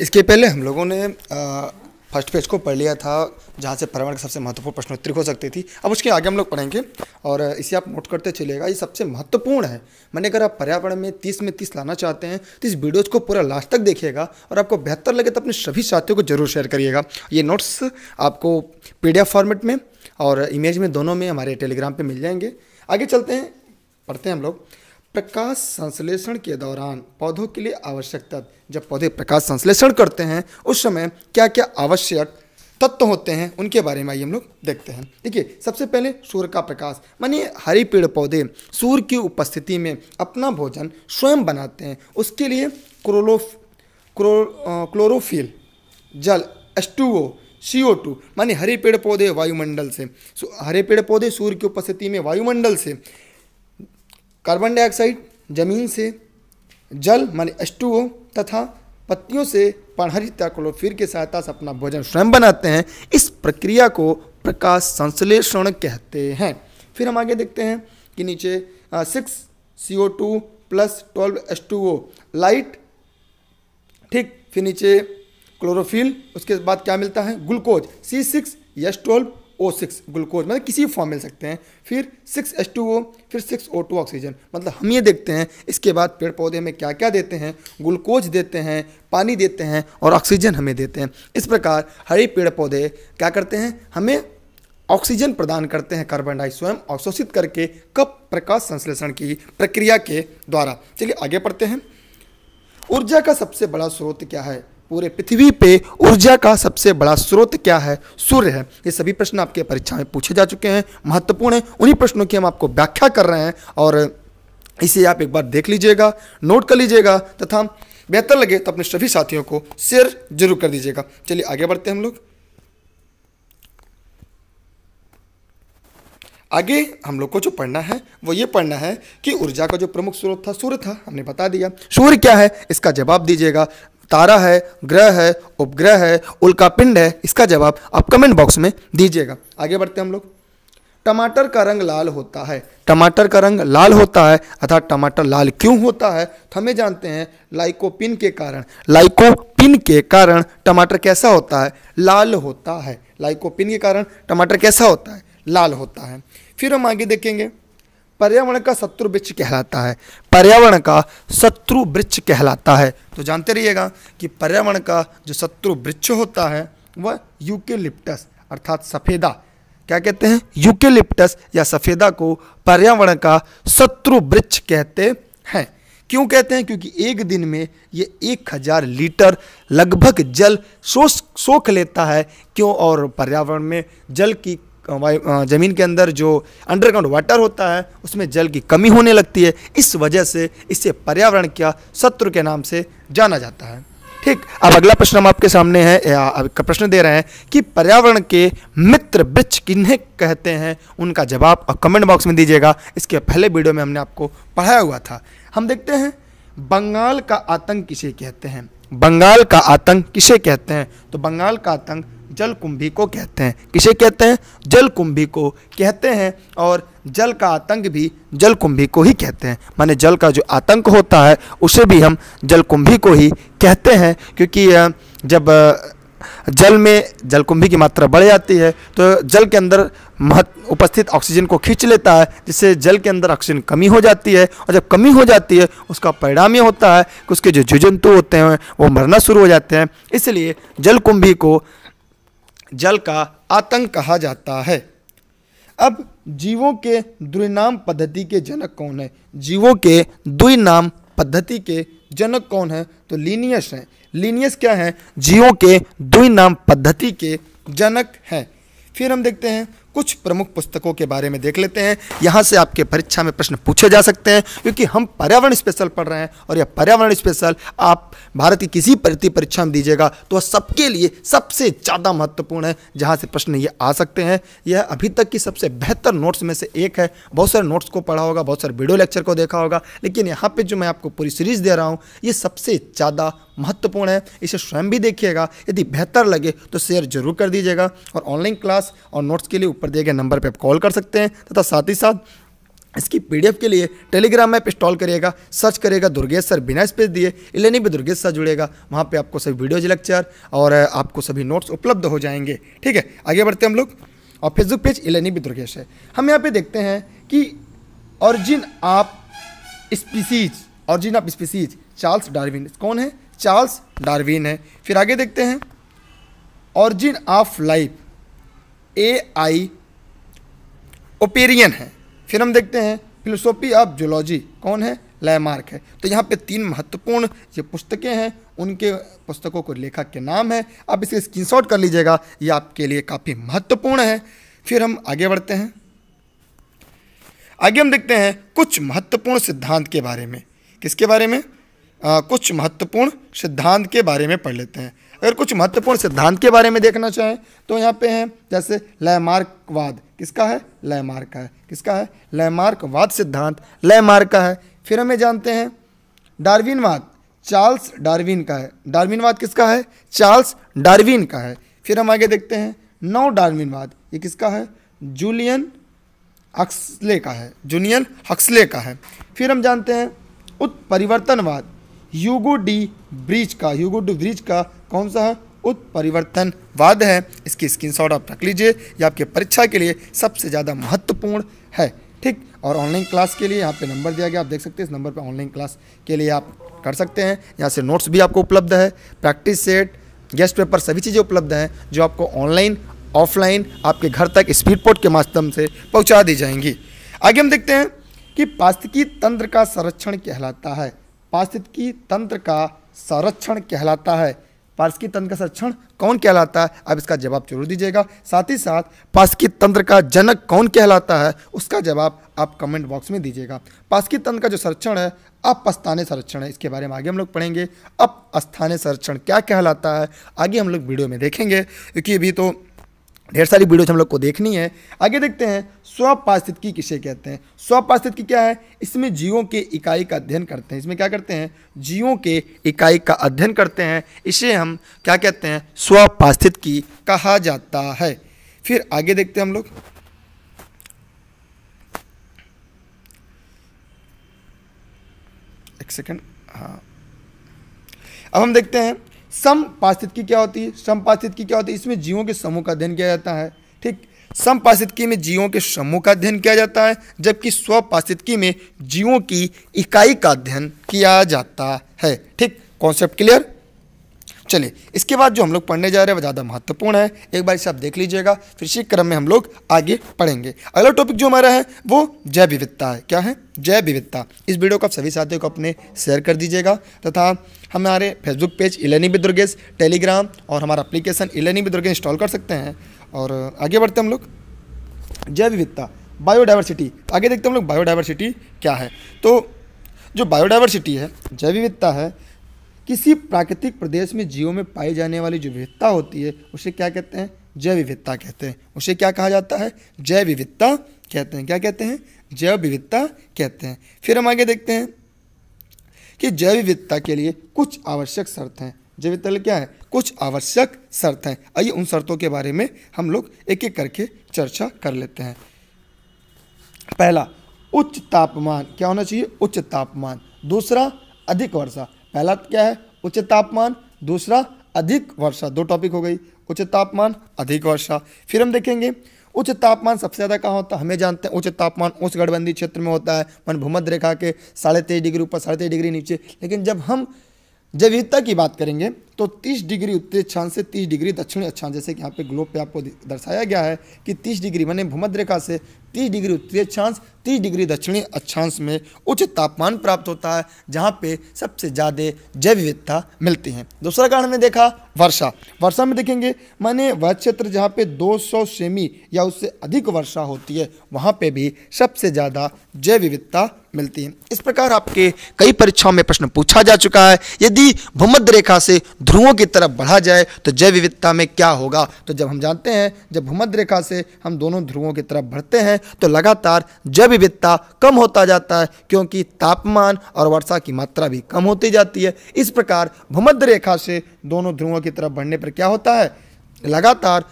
इसके पहले हम लोगों ने फर्स्ट पेज को पढ़ लिया था जहाँ से पर्यावरण की सबसे महत्वपूर्ण प्रश्नोत्तरी हो सकती थी अब उसके आगे हम लोग पढ़ेंगे और इसे आप नोट करते चलेगा ये सबसे महत्वपूर्ण है मैंने अगर आप पर्यावरण में तीस में तीस लाना चाहते हैं तो इस वीडियोज़ को पूरा लास्ट तक देखिएगा और आपको बेहतर लगे तो अपने सभी साथियों को जरूर शेयर करिएगा ये नोट्स आपको पी फॉर्मेट में और इमेज में दोनों में हमारे टेलीग्राम पर मिल जाएंगे आगे चलते हैं पढ़ते हैं हम लोग प्रकाश संश्लेषण के दौरान पौधों के लिए आवश्यक तत्व जब पौधे प्रकाश संश्लेषण करते हैं उस समय क्या क्या आवश्यक तत्व होते हैं उनके बारे में आइए हम लोग देखते हैं देखिए सबसे पहले सूर्य का प्रकाश मानिए हरे पेड़ पौधे सूर्य की उपस्थिति में अपना भोजन स्वयं बनाते हैं उसके लिए क्रोलोफ क्रो क्लोरोफिल जल H two O C O two मानी हरे पेड़ पौधे वायुमंडल से हरे पेड़ पौधे सूर्य की उपस्थिति में वायुमंडल से कार्बन डाइऑक्साइड जमीन से जल माने एस तथा पत्तियों से पणहरिता क्लोफिर के सहायता से अपना भोजन स्वयं बनाते हैं इस प्रक्रिया को प्रकाश संश्लेषण कहते हैं फिर हम आगे देखते हैं कि नीचे six C O two plus twelve H two O light ठीक फिर नीचे क्लोरोफिल उसके बाद क्या मिलता है glucose C six H twelve O six glucose मतलब किसी भी फॉर्म मिल सकते हैं फिर सिक्स एच टू ओ फिर सिक्स ओ टू ऑक्सीजन मतलब हम ये देखते हैं इसके बाद पेड़ पौधे हमें क्या क्या देते हैं ग्लूकोज देते हैं पानी देते हैं और ऑक्सीजन हमें देते हैं इस प्रकार हरे पेड़ पौधे क्या करते हैं हमें ऑक्सीजन प्रदान करते हैं कार्बन डाइऑक्साइड स्वयं अवशोषित करके कप प्रकाश संश्लेषण की प्रक्रिया के द्वारा चलिए आगे पढ़ते हैं ऊर्जा का सबसे बड़ा स्रोत क्या है पूरे पृथ्वी पे ऊर्जा का सबसे बड़ा स्रोत क्या है सूर्य है ये सभी प्रश्न आपके परीक्षा में पूछे जा चुके हैं महत्वपूर्ण है उन्हीं प्रश्नों की हम आपको व्याख्या कर रहे हैं और इसे आप एक बार देख लीजिएगा नोट कर लीजिएगा तथा बेहतर लगे तो अपने सभी साथियों को शेयर जरूर कर दीजिएगा चलिए आगे बढ़ते हैं हम लोग आगे हम लोग को जो पढ़ना है वो ये पढ़ना है कि ऊर्जा का जो प्रमुख स्रोत था सूर्य था हमने बता दिया सूर्य क्या है इसका जवाब दीजिएगा तारा है ग्रह है उपग्रह है उल्का पिंड है इसका जवाब आप कमेंट बॉक्स में दीजिएगा आगे बढ़ते हम लोग टमाटर का रंग लाल होता है टमाटर का रंग लाल होता है अर्थात टमाटर लाल क्यों होता है तो हमें जानते हैं लाइकोपिन के कारण लाइकोपिन के कारण टमाटर कैसा होता है लाल होता है लाइकोपिन के कारण टमाटर कैसा होता है लाल होता है फिर हम आगे देखेंगे पर्यावरण का शत्रु वृक्ष कहलाता है पर्यावरण का शत्रु वृक्ष कहलाता है तो जानते रहिएगा कि पर्यावरण का जो शत्रु वृक्ष होता है वह यूकेलिप्टस अर्थात सफ़ेदा क्या कहते हैं यूकेलिप्टस या सफ़ेदा को पर्यावरण का शत्रु वृक्ष कहते हैं क्यों कहते हैं क्योंकि एक दिन में ये एक हज़ार लीटर लगभग जल सोख सोख लेता है क्यों और पर्यावरण में जल की ज़मीन के अंदर जो अंडरग्राउंड वाटर होता है उसमें जल की कमी होने लगती है इस वजह से इसे पर्यावरण क्या शत्रु के नाम से जाना जाता है ठीक अब अगला प्रश्न हम आपके सामने है आपका प्रश्न दे रहे हैं कि पर्यावरण के मित्र वृक्ष किन्हें कहते हैं उनका जवाब आप कमेंट बॉक्स में दीजिएगा इसके पहले वीडियो में हमने आपको पढ़ाया हुआ था हम देखते हैं बंगाल का आतंक किसे कहते हैं बंगाल का आतंक किसे कहते हैं तो बंगाल का आतंक जल कुंभी को कहते हैं किसे कहते हैं जल कुंभी को कहते हैं और जल का आतंक भी जल कुंभी को ही कहते हैं माने जल का जो आतंक होता है उसे भी हम जल कुंभी को ही कहते हैं क्योंकि जब जल में जलकुंभी की मात्रा बढ़ जाती है तो जल के अंदर महत्व उपस्थित ऑक्सीजन को खींच लेता है जिससे जल के अंदर ऑक्सीजन कमी हो जाती है और जब कमी हो जाती है उसका परिणाम ये होता है कि उसके जो जीव जंतु होते हैं वो मरना शुरू हो जाते हैं इसलिए जलकुंभी को जल का आतंक कहा जाता है अब जीवों के द्विनाम पद्धति के जनक कौन है जीवों के द्विनाम पद्धति के जनक कौन है तो लीनियस हैं लीनियस क्या है जीवों के द्विनाम पद्धति के जनक हैं फिर हम देखते हैं कुछ प्रमुख पुस्तकों के बारे में देख लेते हैं यहाँ से आपके परीक्षा में प्रश्न पूछे जा सकते हैं क्योंकि हम पर्यावरण स्पेशल पढ़ रहे हैं और यह पर्यावरण स्पेशल आप भारत की किसी प्रति परीक्षा में दीजिएगा तो सबके लिए सबसे ज़्यादा महत्वपूर्ण है जहाँ से प्रश्न ये आ सकते हैं यह अभी तक की सबसे बेहतर नोट्स में से एक है बहुत सारे नोट्स को पढ़ा होगा बहुत सारे वीडियो लेक्चर को देखा होगा लेकिन यहाँ पर जो मैं आपको पूरी सीरीज़ दे रहा हूँ ये सबसे ज़्यादा महत्वपूर्ण है इसे स्वयं भी देखिएगा यदि बेहतर लगे तो शेयर जरूर कर दीजिएगा और ऑनलाइन क्लास और नोट्स के लिए ऊपर पर दिए गए नंबर पर आप कॉल कर सकते हैं तथा साथ ही साथ इसकी पीडीएफ के लिए टेलीग्राम ऐप इंस्टॉल करिएगा सर्च करिएगा दुर्गेश सर बिना स्पेस दिए इलेनी भी दुर्गेश सर जुड़ेगा वहाँ पे आपको सभी वीडियोज लेक्चर और आपको सभी नोट्स उपलब्ध हो जाएंगे ठीक है आगे बढ़ते हैं हम लोग और फेसबुक पेज इलेनी भी दुर्गेश है हम यहाँ पे देखते हैं कि ऑरिजिन आप species origin of species Charles Darwin कौन है चार्ल्स डार्विन है फिर आगे देखते हैं origin of life A I Oparin है फिर हम देखते हैं फिलोसॉफी ऑफ जूलॉजी कौन है लयमार्क है तो यहाँ पे तीन महत्वपूर्ण ये पुस्तकें हैं उनके पुस्तकों को लेखक के नाम है आप इसे स्क्रीनशॉट कर लीजिएगा ये आपके लिए काफ़ी महत्वपूर्ण है फिर हम आगे बढ़ते हैं आगे हम देखते हैं कुछ महत्वपूर्ण सिद्धांत के बारे में किसके बारे में आ, कुछ महत्वपूर्ण सिद्धांत के बारे में पढ़ लेते हैं अगर कुछ महत्वपूर्ण सिद्धांत के बारे में देखना चाहें तो यहाँ पे हैं जैसे लयमार्कवाद किसका है लयमार्क का है किसका है वाद सिद्धांत लयमार्क का है फिर हमें जानते हैं डार्विनवाद चार्ल्स डार्विन का है डार्विनवाद किसका है चार्ल्स डार्विन का है फिर हम आगे देखते हैं नौ डार्विनवाद ये किसका है जूलियन हक्सले का है जूनियन हक्सले का है फिर हम जानते हैं उत्परिवर्तनवाद यूगो डी ब्रिज का यूगो डी ब्रिज का कौन सा है उत्परिवर्तनवाद है इसकी स्क्रीनशॉट आप रख लीजिए ये आपके परीक्षा के लिए सबसे ज़्यादा महत्वपूर्ण है ठीक और ऑनलाइन क्लास के लिए यहाँ पे नंबर दिया गया आप देख सकते हैं इस नंबर पर ऑनलाइन क्लास के लिए आप कर सकते हैं यहाँ से नोट्स भी आपको उपलब्ध है प्रैक्टिस सेट गेस्ट पेपर सभी चीज़ें उपलब्ध हैं जो आपको ऑनलाइन ऑफलाइन आपके घर तक स्पीड पोर्ट के माध्यम से पहुँचा दी जाएंगी आगे हम देखते हैं कि पास्तिकी तंत्र का संरक्षण कहलाता है पास्तिकी तंत्र का संरक्षण कहलाता है पारस्की तंत्र का संरक्षण कौन कहलाता है अब इसका जवाब जरूर दीजिएगा साथ ही साथ पारस्की तंत्र का जनक कौन कहलाता है उसका जवाब आप कमेंट बॉक्स में दीजिएगा पारस्की तंत्र का जो संरक्षण है अपस्थानीय संरक्षण है इसके बारे में आगे हम लोग पढ़ेंगे अब स्थानीय संरक्षण क्या कहलाता है आगे हम लोग वीडियो में देखेंगे क्योंकि अभी तो ढेर सारी वीडियोज हम लोग को देखनी है आगे देखते हैं स्वपास्थितकी किसे कहते हैं स्वपास्थितकी क्या है इसमें जीवों के इकाई का अध्ययन करते हैं इसमें क्या करते हैं जीवों के इकाई का अध्ययन करते हैं इसे हम क्या कहते हैं की कहा जाता है फिर आगे देखते हैं हम लोग एक सेकेंड हाँ अब हम देखते हैं सम पारिस्थितिकी क्या होती है सम पारिस्थितिकी क्या होती है इसमें जीवों के समूह का अध्ययन किया जाता है ठीक सम पारिस्थितिकी में जीवों के समूह का अध्ययन किया जाता है जबकि स्व में जीवों की इकाई का अध्ययन किया जाता है ठीक कॉन्सेप्ट क्लियर चलिए इसके बाद जो हम लोग पढ़ने जा रहे हैं वह ज़्यादा महत्वपूर्ण है एक बार इसे आप देख लीजिएगा फिर इसी क्रम में हम लोग आगे पढ़ेंगे अगला टॉपिक जो हमारा है वो जैव विविधता है क्या है जैव विविधता इस वीडियो को आप सभी साथियों को अपने शेयर कर दीजिएगा तथा हमारे फेसबुक पेज इलेनी बी दुर्गेश टेलीग्राम और हमारा अप्लीकेशन इलेनी बी दुर्गेश इंस्टॉल कर सकते हैं और आगे बढ़ते हम लोग जैव विविधता बायोडाइवर्सिटी आगे देखते हम लोग बायोडाइवर्सिटी क्या है तो जो बायोडाइवर्सिटी है जैव विविधता है किसी प्राकृतिक प्रदेश में जीवों में पाई जाने वाली जो विविधता होती है उसे क्या कहते हैं जैव विविधता कहते हैं उसे क्या कहा जाता है जैव विविधता कहते हैं क्या कहते हैं जैव विविधता कहते हैं फिर हम आगे देखते हैं कि जैव विविधता के लिए कुछ आवश्यक शर्त हैं जैव विविधता क्या है कुछ आवश्यक शर्त हैं आइए उन शर्तों के बारे में हम लोग एक एक करके चर्चा कर लेते हैं पहला उच्च तापमान क्या होना चाहिए उच्च तापमान दूसरा अधिक वर्षा पहला क्या है उच्च तापमान दूसरा अधिक वर्षा दो टॉपिक हो गई उच्च तापमान अधिक वर्षा फिर हम देखेंगे उच्च तापमान सबसे ज़्यादा कहाँ होता है हमें जानते हैं उच्च तापमान उस गठबंधी क्षेत्र में होता है मन भूमध्य रेखा के साढ़े तेईस डिग्री ऊपर साढ़े तेईस डिग्री नीचे लेकिन जब हम जैविकता की बात करेंगे तो 30 डिग्री उत्तरी अक्षांश से 30 डिग्री दक्षिणी अक्षांश जैसे कि यहाँ पे ग्लोब पे आपको दर्शाया गया है कि 30 डिग्री मैंने भूमध रेखा से 30 डिग्री उत्तरी अक्षांश 30 डिग्री दक्षिणी अक्षांश में उच्च तापमान प्राप्त होता है जहाँ पे सबसे ज़्यादा जैव विविधता मिलती है दूसरा कारण हमने देखा वर्षा वर्षा में देखेंगे मैंने वह क्षेत्र जहाँ पे 200 सेमी या उससे अधिक वर्षा होती है वहाँ पे भी सबसे ज़्यादा जैव विविधता मिलती है इस प्रकार आपके कई परीक्षाओं में प्रश्न पूछा जा चुका है यदि भूमध्य रेखा से ध्रुवों की तरफ बढ़ा जाए तो जैव विविधता में क्या होगा तो जब हम जानते हैं जब भूमध्य रेखा से हम दोनों ध्रुवों की तरफ बढ़ते हैं तो लगातार जैव विविधता कम होता जाता है क्योंकि तापमान और वर्षा की मात्रा भी कम होती जाती है इस प्रकार भूमध्य रेखा से दोनों ध्रुवों की तरफ बढ़ने पर क्या होता है लगातार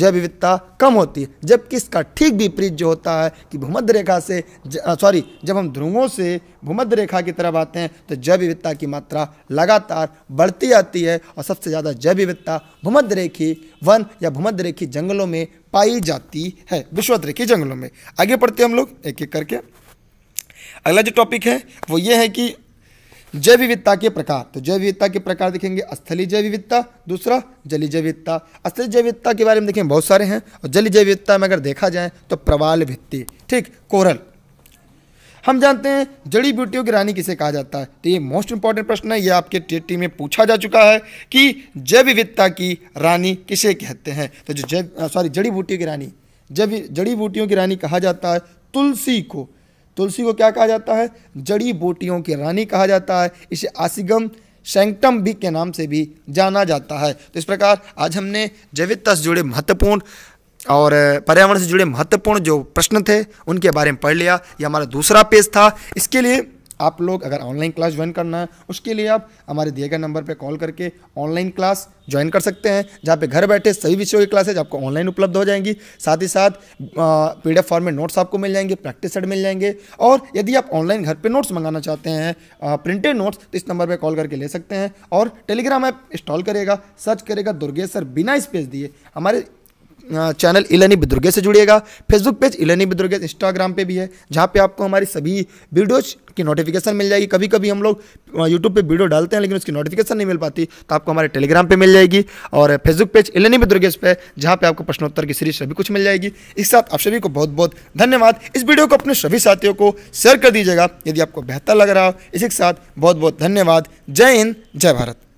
जैव विविधता कम होती है जबकि इसका ठीक विपरीत जो होता है कि भूमध्य रेखा से सॉरी जब हम ध्रुवों से भूमध्य रेखा की तरफ आते हैं तो जैव विविधता की मात्रा लगातार बढ़ती जाती है और सबसे ज़्यादा जैव विविधता भूमध्य रेखी वन या भूमध्य रेखी जंगलों में पाई जाती है विश्वत रेखी जंगलों में आगे पढ़ते हम लोग एक एक करके अगला जो टॉपिक है वो ये है कि जैव विविधता के प्रकार तो जैव विविधता के प्रकार देखेंगे स्थली जैव विविधता दूसरा जली जैव विविधता स्थली जैव विविधता के बारे में देखें बहुत सारे हैं और जली जैव विविधता में अगर देखा जाए तो प्रवाल भित्ति ठीक कोरल हम जानते हैं जड़ी बूटियों की रानी किसे कहा जाता है तो ये मोस्ट इंपॉर्टेंट प्रश्न है ये आपके टेटी में पूछा जा चुका है कि जैव विविधता की रानी किसे कहते हैं तो जो जैव सॉरी जड़ी बूटियों की रानी जब जड़ी बूटियों की रानी कहा जाता है तुलसी को तुलसी को क्या कहा जाता है जड़ी बूटियों की रानी कहा जाता है इसे आसिगम सैंक्टम भी के नाम से भी जाना जाता है तो इस प्रकार आज हमने जैविकता से जुड़े महत्वपूर्ण और पर्यावरण से जुड़े महत्वपूर्ण जो प्रश्न थे उनके बारे में पढ़ लिया ये हमारा दूसरा पेज था इसके लिए आप लोग अगर ऑनलाइन क्लास ज्वाइन करना है उसके लिए आप हमारे दिए गए नंबर पर कॉल करके ऑनलाइन क्लास ज्वाइन कर सकते हैं जहाँ पे घर बैठे सभी विषयों की क्लासेज आपको ऑनलाइन उपलब्ध हो जाएंगी साथ ही साथ पी डी फॉर्म में नोट्स आपको मिल जाएंगे प्रैक्टिस सेट मिल जाएंगे और यदि आप ऑनलाइन घर पे नोट्स मंगाना चाहते हैं प्रिंटेड नोट्स तो इस नंबर पर कॉल करके ले सकते हैं और टेलीग्राम ऐप इंस्टॉल करेगा सर्च करेगा दुर्गेश सर बिना स्पेस दिए हमारे चैनल इलनी बिद्रुगे से जुड़िएगा फेसबुक पेज इलनी बिद्रुगे इंस्टाग्राम पे भी है जहाँ पे आपको हमारी सभी वीडियोज की नोटिफिकेशन मिल जाएगी कभी कभी हम लोग यूट्यूब पे वीडियो डालते हैं लेकिन उसकी नोटिफिकेशन नहीं मिल पाती तो आपको हमारे टेलीग्राम पे मिल जाएगी और फेसबुक पेज इलनी बिद्रुगेस पे जहाँ पे आपको प्रश्नोत्तर की सीरीज सभी कुछ मिल जाएगी इस साथ आप सभी को बहुत बहुत धन्यवाद इस वीडियो को अपने सभी साथियों को शेयर कर दीजिएगा यदि आपको बेहतर लग रहा हो इसी के साथ बहुत बहुत धन्यवाद जय हिंद जय भारत